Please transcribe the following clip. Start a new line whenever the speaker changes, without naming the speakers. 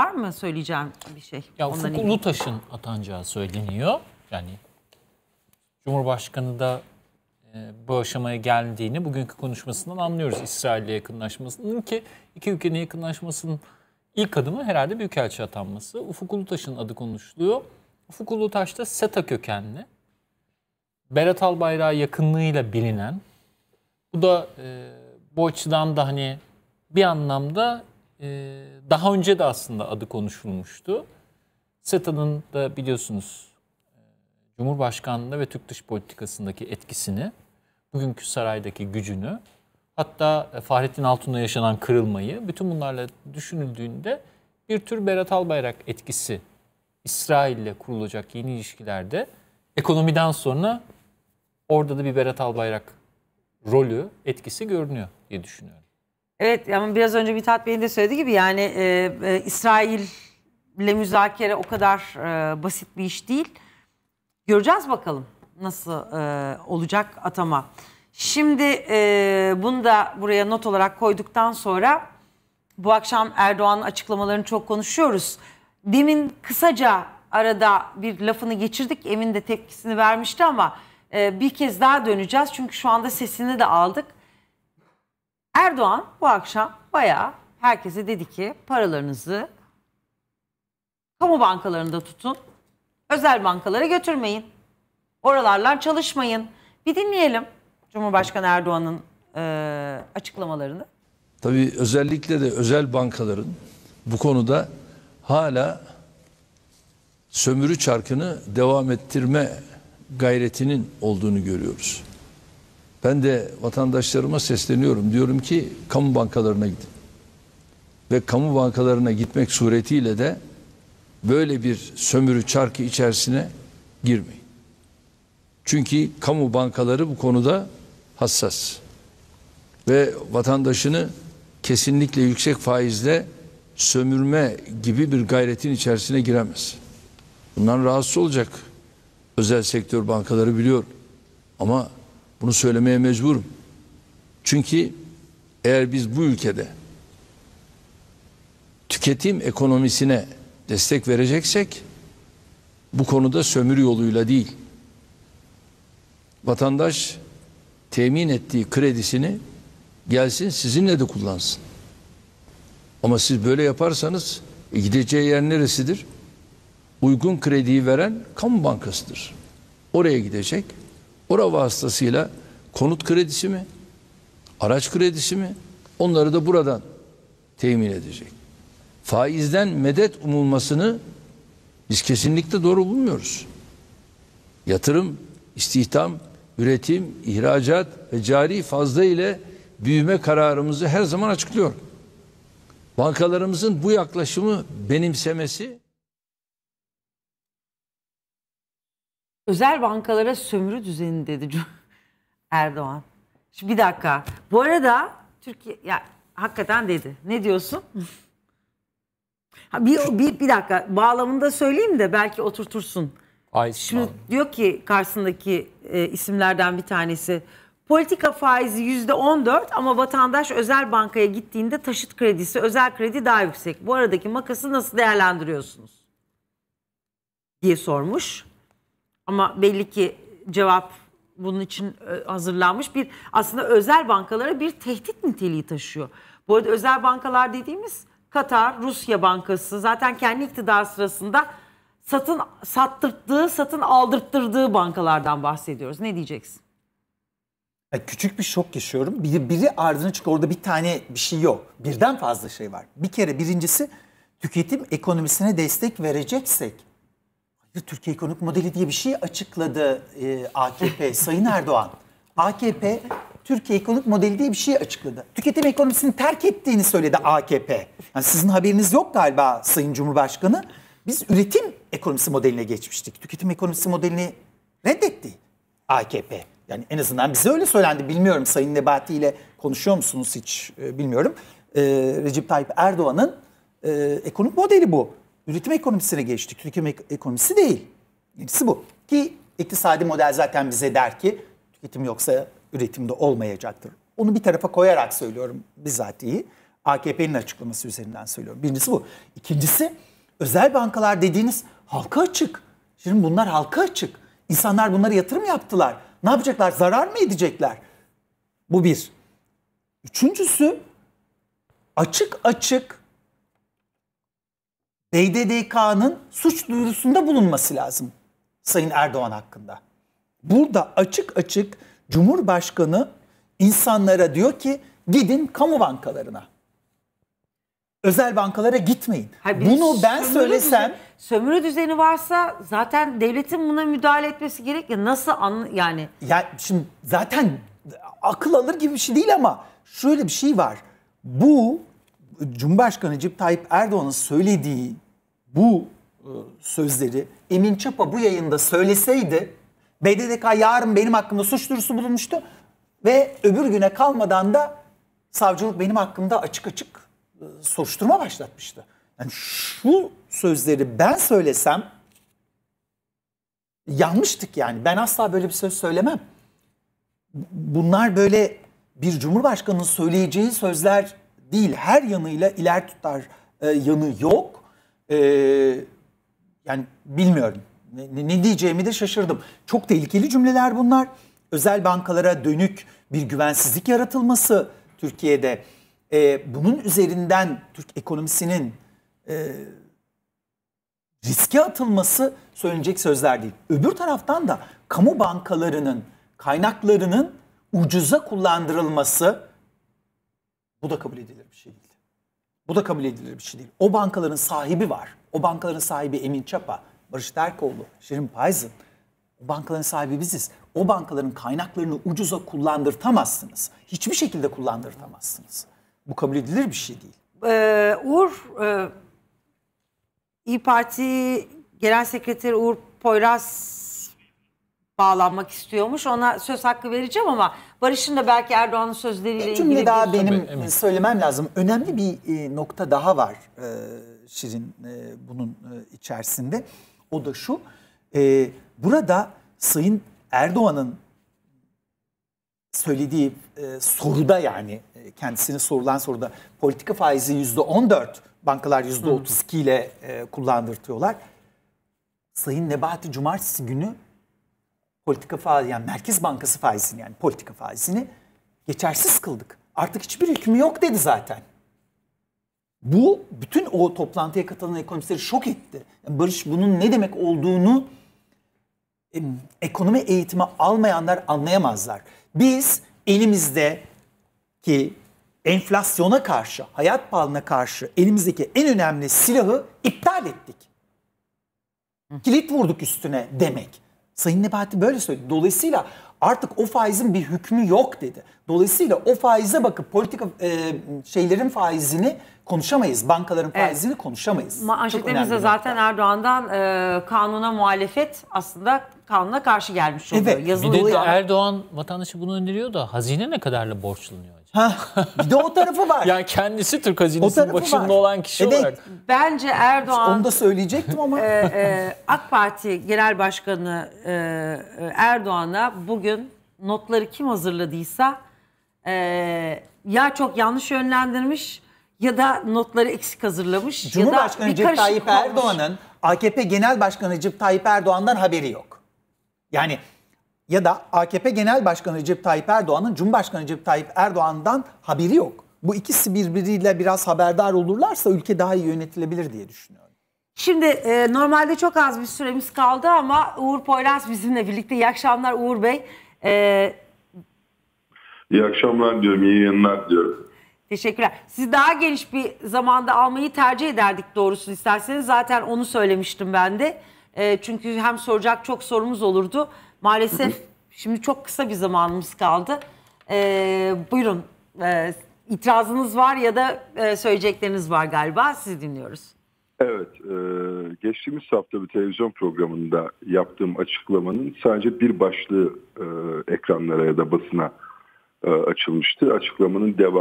Var mı söyleyeceğim bir şey? Ya Ondan Ufuk Ulutaş'ın
atanacağı söyleniyor. Yani Cumhurbaşkanı da e, bu aşamaya geldiğini bugünkü konuşmasından anlıyoruz. İsrail'le yakınlaşmasının ki iki ülkenin yakınlaşmasının ilk adımı herhalde Büyükelçi atanması. Ufuk Ulutaş'ın adı konuşuluyor. Ufuk Ulutaş da SETA kökenli. Berat Albayrak'a yakınlığıyla bilinen. Bu da e, bu açıdan da hani bir anlamda ee, daha önce de aslında adı konuşulmuştu. SETA'nın da biliyorsunuz e, Cumhurbaşkanlığı ve Türk dış politikasındaki etkisini, bugünkü saraydaki gücünü, hatta e, Fahrettin Altun'la yaşanan kırılmayı, bütün bunlarla düşünüldüğünde bir tür Berat Albayrak etkisi İsrail ile kurulacak yeni ilişkilerde ekonomiden sonra orada da bir Berat Albayrak rolü, etkisi görünüyor diye düşünüyorum.
Evet ama biraz önce Mithat Bey'in de söylediği gibi yani e, e, İsrail'le müzakere o kadar e, basit bir iş değil. Göreceğiz bakalım nasıl e, olacak atama. Şimdi e, bunu da buraya not olarak koyduktan sonra bu akşam Erdoğan'ın açıklamalarını çok konuşuyoruz. Demin kısaca arada bir lafını geçirdik. Emin de tepkisini vermişti ama e, bir kez daha döneceğiz. Çünkü şu anda sesini de aldık. Erdoğan bu akşam bayağı herkese dedi ki paralarınızı kamu bankalarında tutun. Özel bankalara götürmeyin. oralarlar çalışmayın. Bir dinleyelim Cumhurbaşkanı Erdoğan'ın e, açıklamalarını.
Tabii özellikle de özel bankaların bu konuda hala sömürü çarkını devam ettirme gayretinin olduğunu görüyoruz. Ben de vatandaşlarıma sesleniyorum. Diyorum ki kamu bankalarına gidin. Ve kamu bankalarına gitmek suretiyle de böyle bir sömürü çarkı içerisine girmeyin. Çünkü kamu bankaları bu konuda hassas. Ve vatandaşını kesinlikle yüksek faizle sömürme gibi bir gayretin içerisine giremez. Bundan rahatsız olacak özel sektör bankaları biliyor. Ama bunu söylemeye mecburum. Çünkü eğer biz bu ülkede tüketim ekonomisine destek vereceksek bu konuda sömürü yoluyla değil. Vatandaş temin ettiği kredisini gelsin sizinle de kullansın. Ama siz böyle yaparsanız e, gideceği yer neresidir? Uygun krediyi veren kamu bankasıdır. Oraya gidecek. Ora vasıtasıyla konut kredisi mi, araç kredisi mi onları da buradan temin edecek. Faizden medet umulmasını biz kesinlikle doğru bulmuyoruz. Yatırım, istihdam, üretim, ihracat ve cari fazla ile büyüme kararımızı her zaman açıklıyor. Bankalarımızın bu yaklaşımı benimsemesi
özel bankalara sömürü düzeni dedi Erdoğan. Şimdi bir dakika. Bu arada Türkiye ya hakikaten dedi. Ne diyorsun? Ha, bir, bir, bir dakika bağlamında söyleyeyim de belki oturtursun. Ay, Şimdi abi. diyor ki karşısındaki e, isimlerden bir tanesi politika faizi yüzde 14 ama vatandaş özel bankaya gittiğinde taşıt kredisi özel kredi daha yüksek. Bu aradaki makası nasıl değerlendiriyorsunuz? diye sormuş. Ama belli ki cevap bunun için e, hazırlanmış bir aslında özel bankalara bir tehdit niteliği taşıyor. Bu arada özel bankalar dediğimiz Katar, Rusya Bankası zaten kendi iktidar sırasında satın sattırdığı satın aldırttırdığı bankalardan bahsediyoruz. Ne diyeceksin?
küçük bir şok yaşıyorum. Biri, biri ardına çıkıyor. Orada bir tane bir şey yok. Birden fazla şey var. Bir kere birincisi tüketim ekonomisine destek vereceksek Türkiye ekonomik modeli diye bir şey açıkladı e, AKP, Sayın Erdoğan. AKP Türkiye ekonomik modeli diye bir şey açıkladı. Tüketim ekonomisini terk ettiğini söyledi AKP. Yani sizin haberiniz yok galiba Sayın Cumhurbaşkanı. Biz üretim ekonomisi modeline geçmiştik. Tüketim ekonomisi modelini reddetti AKP. Yani en azından bize öyle söylendi. Bilmiyorum Sayın Nebati ile konuşuyor musunuz hiç e, bilmiyorum. Ee, Recep Tayyip Erdoğan'ın e, ekonomik modeli bu üretim ekonomisine geçtik. Tüketim ekonomisi değil. Birincisi bu. Ki iktisadi model zaten bize der ki tüketim yoksa üretimde olmayacaktır. Onu bir tarafa koyarak söylüyorum bizatihi. AKP'nin açıklaması üzerinden söylüyorum. Birincisi bu. İkincisi özel bankalar dediğiniz halka açık. Şimdi bunlar halka açık. İnsanlar bunlara yatırım yaptılar. Ne yapacaklar? Zarar mı edecekler? Bu bir. Üçüncüsü açık açık DDDK'nın suç duyurusunda bulunması lazım Sayın Erdoğan hakkında. Burada açık açık Cumhurbaşkanı insanlara diyor ki gidin kamu bankalarına. Özel bankalara gitmeyin. Hayır, Bunu ben sömürü söylesem düzeni,
sömürü düzeni varsa zaten devletin buna müdahale etmesi gerekli. Nasıl an, yani?
Ya şimdi zaten akıl alır gibi bir şey değil ama şöyle bir şey var. Bu Cumhurbaşkanı Recep Tayyip Erdoğan'ın söylediği bu e, sözleri Emin Çapa bu yayında söyleseydi BDDK yarın benim hakkımda suç duyurusu bulunmuştu ve öbür güne kalmadan da savcılık benim hakkımda açık açık e, soruşturma başlatmıştı. Yani şu sözleri ben söylesem yanmıştık yani. Ben asla böyle bir söz söylemem. Bunlar böyle bir cumhurbaşkanının söyleyeceği sözler değil her yanıyla iler tutar e, yanı yok. E, yani bilmiyorum ne, ne diyeceğimi de şaşırdım. Çok tehlikeli cümleler bunlar. Özel bankalara dönük bir güvensizlik yaratılması Türkiye'de. E, bunun üzerinden Türk ekonomisinin e, riske atılması söylenecek sözler değil. Öbür taraftan da kamu bankalarının kaynaklarının ucuza kullandırılması bu da kabul edilir bir şey değil. Bu da kabul edilir bir şey değil. O bankaların sahibi var. O bankaların sahibi Emin Çapa, Barış Terkoğlu, Şirin Payzın. O bankaların sahibi biziz. O bankaların kaynaklarını ucuza kullandırtamazsınız. Hiçbir şekilde kullandırtamazsınız. Bu kabul edilir bir şey değil.
Ee, Uğur, e, İyi Parti Genel Sekreteri Uğur Poyraz bağlanmak istiyormuş. Ona söz hakkı vereceğim ama Barış'ın da belki Erdoğan'ın sözleriyle ilgili bir cümle ilgili daha benim
Tabii, söylemem lazım. Önemli bir e, nokta daha var e, Şirin e, bunun içerisinde. O da şu. Burada Sayın Erdoğan'ın söylediği soruda yani kendisine sorulan soruda politika faizi yüzde on dört, bankalar yüzde 32 ile e, kullandırtıyorlar. Sayın Nebati Cumartesi günü politika faizi yani Merkez Bankası faizini yani politika faizini geçersiz kıldık. Artık hiçbir hükmü yok dedi zaten. Bu bütün o toplantıya katılan ekonomistleri şok etti. Yani Barış bunun ne demek olduğunu e, ekonomi eğitimi almayanlar anlayamazlar. Biz elimizde ki enflasyona karşı, hayat pahalına karşı elimizdeki en önemli silahı iptal ettik. Kilit vurduk üstüne demek. Sayın Nebati böyle söyledi. Dolayısıyla artık o faizin bir hükmü yok dedi. Dolayısıyla o faize bakıp politika e, şeylerin faizini konuşamayız. Bankaların faizini evet. konuşamayız.
Manşetlerimizde zaten hatta. Erdoğan'dan e, kanuna muhalefet aslında kanuna karşı gelmiş
oluyor. Evet. Yazılı bir de, de Erdoğan vatandaşı bunu öneriyor da hazine ne kadarla borçlanıyor? Ha, bir de o tarafı var. yani kendisi Türk hazinesinin başında var. olan kişi evet. olarak.
Bence Erdoğan... Onu da
söyleyecektim ama. e, e,
AK Parti Genel Başkanı e, Erdoğan'a bugün notları kim hazırladıysa e, ya çok yanlış yönlendirmiş ya da notları eksik hazırlamış. Cumhurbaşkanı Recep Tayyip Erdoğan'ın
AKP Genel Başkanı Recep Tayyip Erdoğan'dan haberi yok. Yani ya da AKP Genel Başkanı Recep Tayyip Erdoğan'ın Cumhurbaşkanı Recep Tayyip Erdoğan'dan haberi yok. Bu ikisi birbiriyle biraz haberdar olurlarsa ülke daha iyi yönetilebilir diye düşünüyorum.
Şimdi e, normalde çok az bir süremiz kaldı ama Uğur Poyraz bizimle birlikte. İyi akşamlar Uğur Bey. E,
iyi akşamlar diyorum, iyi yayınlar diyorum.
Teşekkürler. Sizi daha geniş bir zamanda almayı tercih ederdik doğrusu isterseniz. Zaten onu söylemiştim ben de. E, çünkü hem soracak çok sorumuz olurdu Maalesef şimdi çok kısa bir zamanımız kaldı. Ee, buyurun e, itirazınız var ya da e, söyleyecekleriniz var galiba sizi dinliyoruz.
Evet, e, geçtiğimiz hafta bir televizyon programında yaptığım açıklamanın sadece bir başlığı e, ekranlara ya da basına e, açılmıştı. Açıklamanın devamı.